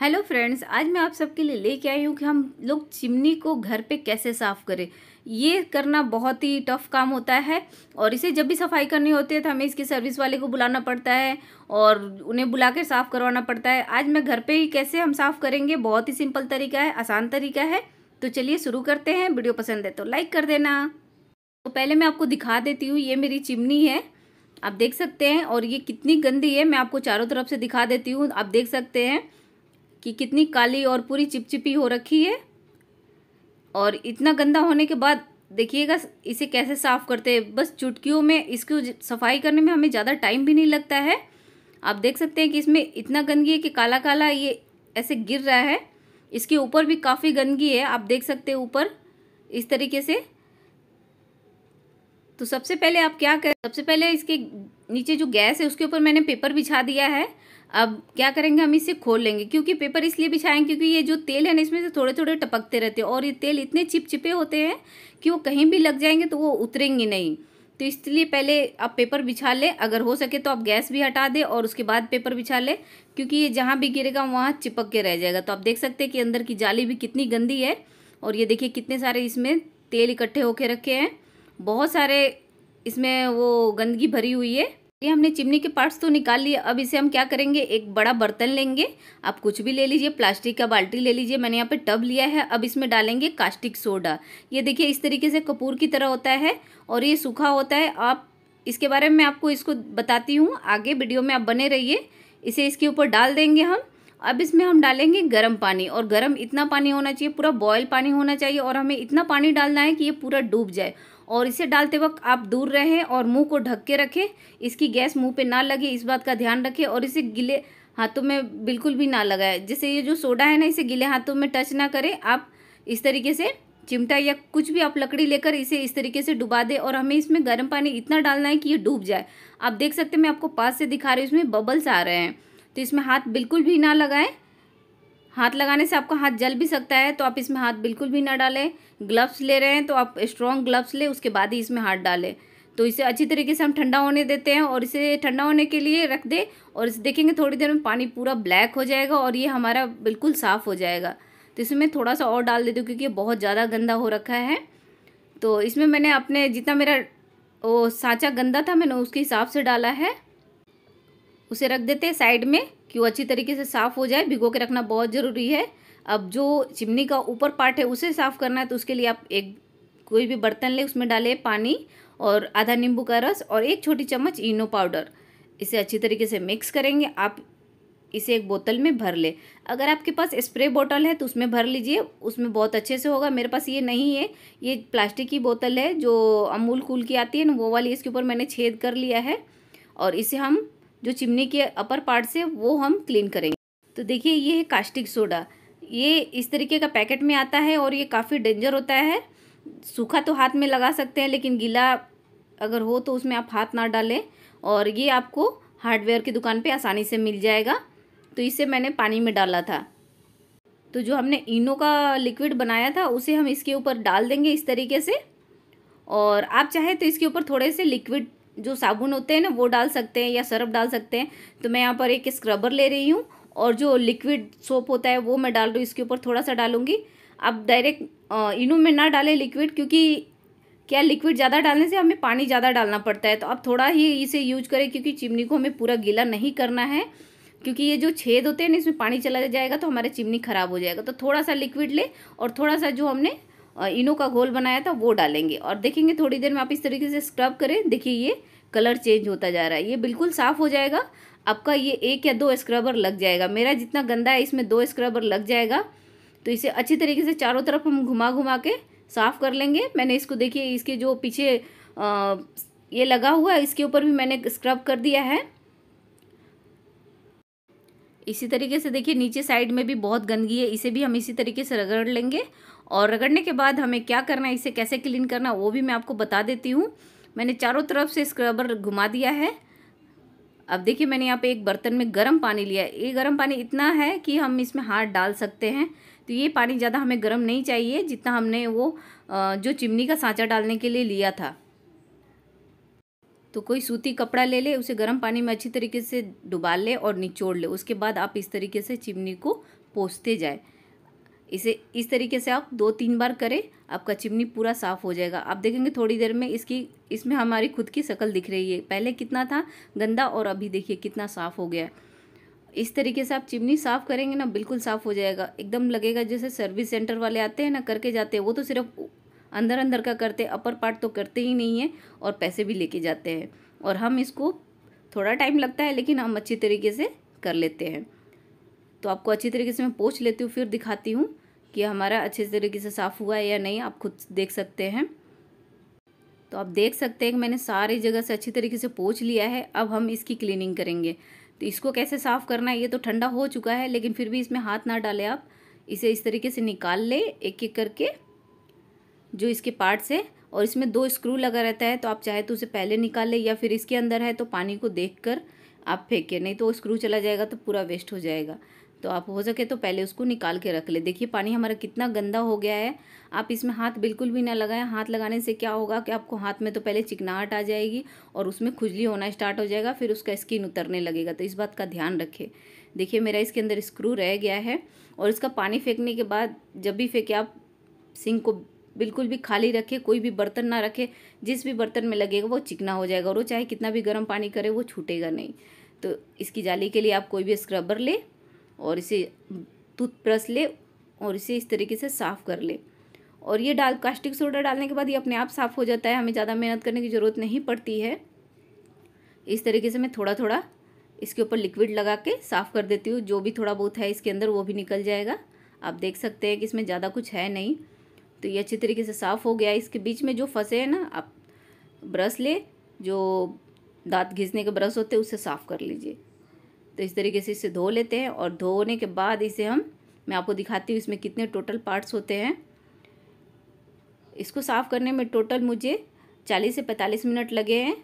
hello friends आज मैं आप सबके लिए लेके आई हूँ कि हम लोग चिमनी को घर पे कैसे साफ़ करें ये करना बहुत ही टफ काम होता है और इसे जब भी सफाई करनी होती है तो हमें इसके सर्विस वाले को बुलाना पड़ता है और उन्हें बुला कर साफ़ करवाना पड़ता है आज मैं घर पे ही कैसे हम साफ़ करेंगे बहुत ही सिंपल तरीका है आसान तरीका है तो चलिए शुरू करते हैं वीडियो पसंद है तो लाइक कर देना तो पहले मैं आपको दिखा देती हूँ ये मेरी चिमनी है आप देख सकते हैं और ये कितनी गंदी है मैं आपको चारों तरफ से दिखा देती हूँ आप देख सकते हैं कि कितनी काली और पूरी चिपचिपी हो रखी है और इतना गंदा होने के बाद देखिएगा इसे कैसे साफ़ करते हैं बस चुटकियों में इसको सफाई करने में हमें ज़्यादा टाइम भी नहीं लगता है आप देख सकते हैं कि इसमें इतना गंदगी है कि काला काला ये ऐसे गिर रहा है इसके ऊपर भी काफ़ी गंदगी है आप देख सकते हैं ऊपर इस तरीके से तो सबसे पहले आप क्या करें सबसे पहले इसके नीचे जो गैस है उसके ऊपर मैंने पेपर बिछा दिया है अब क्या करेंगे हम इसे खोल लेंगे क्योंकि पेपर इसलिए बिछाएंगे क्योंकि ये जो तेल है ना इसमें से थोड़े थोड़े टपकते रहते हैं और ये तेल इतने चिपचिपे होते हैं कि वो कहीं भी लग जाएंगे तो वो उतरेंगे नहीं तो इसलिए पहले आप पेपर बिछा ले अगर हो सके तो आप गैस भी हटा दें और उसके बाद पेपर बिछा ले क्योंकि ये जहाँ भी गिरेगा वहाँ चिपक के रह जाएगा तो आप देख सकते हैं कि अंदर की जाली भी कितनी गंदी है और ये देखिए कितने सारे इसमें तेल इकट्ठे होके रखे हैं बहुत सारे इसमें वो गंदगी भरी हुई है ये हमने चिमनी के पार्ट्स तो निकाल लिए अब इसे हम क्या करेंगे एक बड़ा बर्तन लेंगे आप कुछ भी ले लीजिए प्लास्टिक का बाल्टी ले लीजिए मैंने यहाँ पे टब लिया है अब इसमें डालेंगे कास्टिक सोडा ये देखिए इस तरीके से कपूर की तरह होता है और ये सूखा होता है आप इसके बारे में आपको इसको बताती हूँ आगे वीडियो में आप बने रहिए इसे इसके ऊपर डाल देंगे हम अब इसमें हम डालेंगे गर्म पानी और गर्म इतना पानी होना चाहिए पूरा बॉयल पानी होना चाहिए और हमें इतना पानी डालना है कि ये पूरा डूब जाए और इसे डालते वक्त आप दूर रहें और मुंह को ढक के रखें इसकी गैस मुंह पे ना लगे इस बात का ध्यान रखें और इसे गिले हाथों में बिल्कुल भी ना लगाए जैसे ये जो सोडा है ना इसे गीले हाथों में टच ना करें आप इस तरीके से चिमटा या कुछ भी आप लकड़ी लेकर इसे इस तरीके से डुबा दें और हमें इसमें गर्म पानी इतना डालना है कि ये डूब जाए आप देख सकते हैं मैं आपको पास से दिखा रही हूँ इसमें बबल्स आ रहे हैं तो इसमें हाथ बिल्कुल भी ना लगाएं हाथ लगाने से आपका हाथ जल भी सकता है तो आप इसमें हाथ बिल्कुल भी ना डालें ग्लव्स ले रहे हैं तो आप स्ट्रॉन्ग ग्लव्स लें उसके बाद ही इसमें हाथ डालें तो इसे अच्छी तरीके से हम ठंडा होने देते हैं और इसे ठंडा होने के लिए रख दें और इसे देखेंगे थोड़ी देर में पानी पूरा ब्लैक हो जाएगा और ये हमारा बिल्कुल साफ़ हो जाएगा तो इसमें थोड़ा सा और डाल देती हूँ क्योंकि ये बहुत ज़्यादा गंदा हो रखा है तो इसमें मैंने अपने जितना मेरा वो साँचा गंदा था मैंने उसके हिसाब से डाला है उसे रख देते साइड में कि वो अच्छी तरीके से साफ़ हो जाए भिगो के रखना बहुत ज़रूरी है अब जो चिमनी का ऊपर पार्ट है उसे साफ़ करना है तो उसके लिए आप एक कोई भी बर्तन ले उसमें डाले पानी और आधा नींबू का रस और एक छोटी चम्मच इनो पाउडर इसे अच्छी तरीके से मिक्स करेंगे आप इसे एक बोतल में भर ले अगर आपके पास स्प्रे बोतल है तो उसमें भर लीजिए उसमें बहुत अच्छे से होगा मेरे पास ये नहीं है ये प्लास्टिक की बोतल है जो अमूल कूल की आती है ना वो वाली इसके ऊपर मैंने छेद कर लिया है और इसे हम जो चिमनी के अपर पार्ट से वो हम क्लीन करेंगे तो देखिए ये है कास्टिक सोडा ये इस तरीके का पैकेट में आता है और ये काफ़ी डेंजर होता है सूखा तो हाथ में लगा सकते हैं लेकिन गीला अगर हो तो उसमें आप हाथ ना डालें और ये आपको हार्डवेयर की दुकान पे आसानी से मिल जाएगा तो इसे मैंने पानी में डाला था तो जो हमने इनो का लिक्विड बनाया था उसे हम इसके ऊपर डाल देंगे इस तरीके से और आप चाहे तो इसके ऊपर थोड़े से लिक्विड जो साबुन होते हैं ना वो डाल सकते हैं या सरफ डाल सकते हैं तो मैं यहाँ पर एक स्क्रबर ले रही हूँ और जो लिक्विड सोप होता है वो मैं डाल रही हूँ इसके ऊपर थोड़ा सा डालूँगी आप डायरेक्ट इनो में ना डालें लिक्विड क्योंकि क्या लिक्विड ज़्यादा डालने से हमें पानी ज़्यादा डालना पड़ता है तो आप थोड़ा ही इसे यूज करें क्योंकि चिमनी को हमें पूरा गीला नहीं करना है क्योंकि ये जो छेद होते हैं ना इसमें पानी चला जाएगा तो हमारा चिमनी ख़राब हो जाएगा तो थोड़ा सा लिक्विड ले और थोड़ा सा जो हमने इनो का घोल बनाया था वो डालेंगे और देखेंगे थोड़ी देर में आप इस तरीके से स्क्रब करें देखिए ये कलर चेंज होता जा रहा है ये बिल्कुल साफ़ हो जाएगा आपका ये एक या दो स्क्रबर लग जाएगा मेरा जितना गंदा है इसमें दो स्क्रबर लग जाएगा तो इसे अच्छी तरीके से चारों तरफ हम घुमा घुमा के साफ़ कर लेंगे मैंने इसको देखिए इसके जो पीछे ये लगा हुआ है इसके ऊपर भी मैंने स्क्रब कर दिया है इसी तरीके से देखिए नीचे साइड में भी बहुत गंदगी है इसे भी हम इसी तरीके से रगड़ लेंगे और रगड़ने के बाद हमें क्या करना है इसे कैसे क्लीन करना वो भी मैं आपको बता देती हूँ मैंने चारों तरफ से स्क्रबर घुमा दिया है अब देखिए मैंने यहाँ पे एक बर्तन में गर्म पानी लिया ये गर्म पानी इतना है कि हम इसमें हाथ डाल सकते हैं तो ये पानी ज़्यादा हमें गर्म नहीं चाहिए जितना हमने वो जो चिमनी का सांचा डालने के लिए लिया था तो कोई सूती कपड़ा ले ले उसे गर्म पानी में अच्छी तरीके से डुबा ले और निचोड़ ले उसके बाद आप इस तरीके से चिमनी को पोसते जाए इसे इस तरीके से आप दो तीन बार करें आपका चिमनी पूरा साफ़ हो जाएगा आप देखेंगे थोड़ी देर में इसकी इसमें हमारी खुद की शक्ल दिख रही है पहले कितना था गंदा और अभी देखिए कितना साफ़ हो गया इस तरीके से आप चिमनी साफ़ करेंगे ना बिल्कुल साफ़ हो जाएगा एकदम लगेगा जैसे सर्विस सेंटर वाले आते हैं ना करके जाते हैं वो तो सिर्फ अंदर अंदर का करते अपर पार्ट तो करते ही नहीं है और पैसे भी लेके जाते हैं और हम इसको थोड़ा टाइम लगता है लेकिन हम अच्छी तरीके से कर लेते हैं तो आपको अच्छी तरीके से मैं पोछ लेती हूँ फिर दिखाती हूँ कि हमारा अच्छे तरीके से साफ़ हुआ है या नहीं आप खुद देख सकते हैं तो आप देख सकते हैं कि मैंने सारी जगह से अच्छी तरीके से पोछ लिया है अब हम इसकी क्लीनिंग करेंगे तो इसको कैसे साफ़ करना है ये तो ठंडा हो चुका है लेकिन फिर भी इसमें हाथ ना डालें आप इसे इस तरीके से निकाल लें एक एक करके जो इसके पार्ट्स है और इसमें दो स्क्रू लगा रहता है तो आप चाहे तो उसे पहले निकाल लें या फिर इसके अंदर है तो पानी को देख कर आप फेंकें नहीं तो स्क्रू चला जाएगा तो पूरा वेस्ट हो जाएगा तो आप हो सके तो पहले उसको निकाल के रख ले देखिए पानी हमारा कितना गंदा हो गया है आप इसमें हाथ बिल्कुल भी ना लगाएं हाथ लगाने से क्या होगा कि आपको हाथ में तो पहले चिकनाहट आ जाएगी और उसमें खुजली होना स्टार्ट हो जाएगा फिर उसका स्किन उतरने लगेगा तो इस बात का ध्यान रखें देखिए मेरा इसके अंदर स्क्रू रह गया है और इसका पानी फेंकने के बाद जब भी फेंके आप सिंक को बिल्कुल भी खाली रखे कोई भी बर्तन ना रखे जिस भी बर्तन में लगेगा वो चिकना हो जाएगा और वो चाहे कितना भी गर्म पानी करे वो छूटेगा नहीं तो इसकी जाली के लिए आप कोई भी स्क्रबर ले और इसे टूथब्रश ले और इसे इस तरीके से साफ़ कर ले और ये डाल कास्टिक सोडा डालने के बाद ये अपने आप साफ़ हो जाता है हमें ज़्यादा मेहनत करने की ज़रूरत नहीं पड़ती है इस तरीके से मैं थोड़ा थोड़ा इसके ऊपर लिक्विड लगा के साफ़ कर देती हूँ जो भी थोड़ा बहुत है इसके अंदर वो भी निकल जाएगा आप देख सकते हैं कि इसमें ज़्यादा कुछ है नहीं तो ये अच्छी तरीके से साफ़ हो गया इसके बीच में जो फंसे हैं ना आप ब्रश ले जो दांत घिसने के ब्रश होते हैं उससे साफ़ कर लीजिए तो इस तरीके से इसे धो लेते हैं और धोने के बाद इसे हम मैं आपको दिखाती हूँ इसमें कितने टोटल पार्ट्स होते हैं इसको साफ़ करने में टोटल मुझे चालीस से पैंतालीस मिनट लगे हैं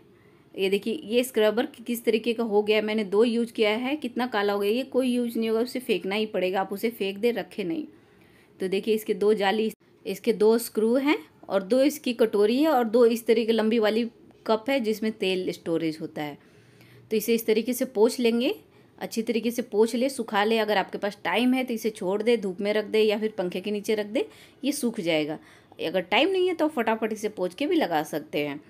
ये देखिए ये स्क्रबर किस तरीके का हो गया मैंने दो यूज़ किया है कितना काला हो गया ये कोई यूज नहीं होगा उसे फेंकना ही पड़ेगा आप उसे फेंक दे रखे नहीं तो देखिए इसके दो जाली इसके दो स्क्रू हैं और दो इसकी कटोरी है और दो इस तरीके लंबी वाली कप है जिसमें तेल स्टोरेज होता है तो इसे इस तरीके से पोछ लेंगे अच्छी तरीके से पोछ ले सुखा ले अगर आपके पास टाइम है तो इसे छोड़ दे धूप में रख दे या फिर पंखे के नीचे रख दे ये सूख जाएगा अगर टाइम नहीं है तो फटाफट इसे पोछ के भी लगा सकते हैं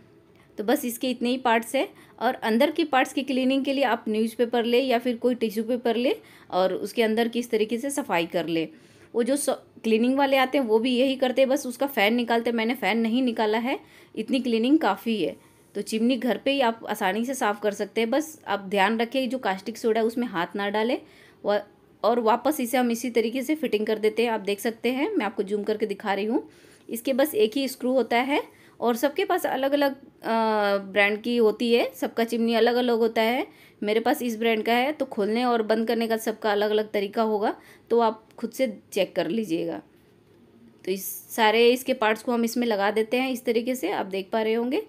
तो बस इसके इतने ही पार्ट्स हैं और अंदर के पार्ट्स की क्लीनिंग के लिए आप न्यूज़पेपर ले या फिर कोई टिश्यू पेपर ले और उसके अंदर किस तरीके से सफाई कर ले वो जो क्लीनिंग वाले आते हैं वो भी यही करते हैं बस उसका फ़ैन निकालते मैंने फ़ैन नहीं निकाला है इतनी क्लीनिंग काफ़ी है तो चिमनी घर पे ही आप आसानी से साफ़ कर सकते हैं बस आप ध्यान रखें जो कास्टिक सोडा है उसमें हाथ ना डालें और वापस इसे हम इसी तरीके से फिटिंग कर देते हैं आप देख सकते हैं मैं आपको जूम करके दिखा रही हूँ इसके बस एक ही स्क्रू होता है और सबके पास अलग अलग ब्रांड की होती है सबका चिमनी अलग अलग होता है मेरे पास इस ब्रांड का है तो खोलने और बंद करने का सबका अलग अलग तरीका होगा तो आप खुद से चेक कर लीजिएगा तो इस सारे इसके पार्ट्स को हम इसमें लगा देते हैं इस तरीके से आप देख पा रहे होंगे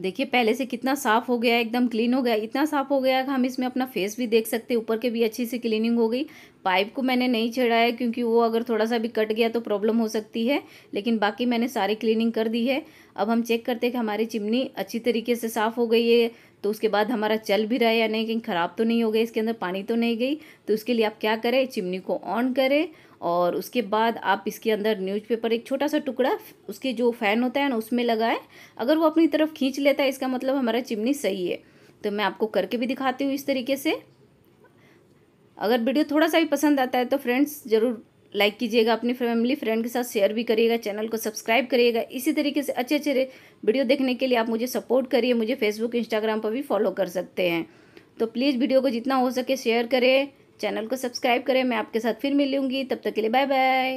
देखिए पहले से कितना साफ़ हो गया एकदम क्लीन हो गया इतना साफ़ हो गया कि हम इसमें अपना फेस भी देख सकते हैं ऊपर के भी अच्छी सी क्लीनिंग हो गई पाइप को मैंने नहीं छेड़ा है क्योंकि वो अगर थोड़ा सा भी कट गया तो प्रॉब्लम हो सकती है लेकिन बाकी मैंने सारी क्लीनिंग कर दी है अब हम चेक करते हैं कि हमारी चिमनी अच्छी तरीके से साफ़ हो गई है तो उसके बाद हमारा चल भी रहा है या नहीं कहीं ख़राब तो नहीं हो गया इसके अंदर पानी तो नहीं गई तो उसके लिए आप क्या करें चिमनी को ऑन करें और उसके बाद आप इसके अंदर न्यूज़पेपर एक छोटा सा टुकड़ा उसके जो फ़ैन होता है ना उसमें लगाएं अगर वो अपनी तरफ खींच लेता है इसका मतलब हमारा चिमनी सही है तो मैं आपको करके भी दिखाती हूँ इस तरीके से अगर वीडियो थोड़ा सा भी पसंद आता है तो फ्रेंड्स ज़रूर लाइक कीजिएगा अपनी फैमिली फ्रेंड के साथ शेयर भी करिएगा चैनल को सब्सक्राइब करिएगा इसी तरीके से अच्छे अच्छे वीडियो देखने के लिए आप मुझे सपोर्ट करिए मुझे फेसबुक इंस्टाग्राम पर भी फॉलो कर सकते हैं तो प्लीज़ वीडियो को जितना हो सके शेयर करें चैनल को सब्सक्राइब करें मैं आपके साथ फिर मिलूंगी तब तक के लिए बाय बाय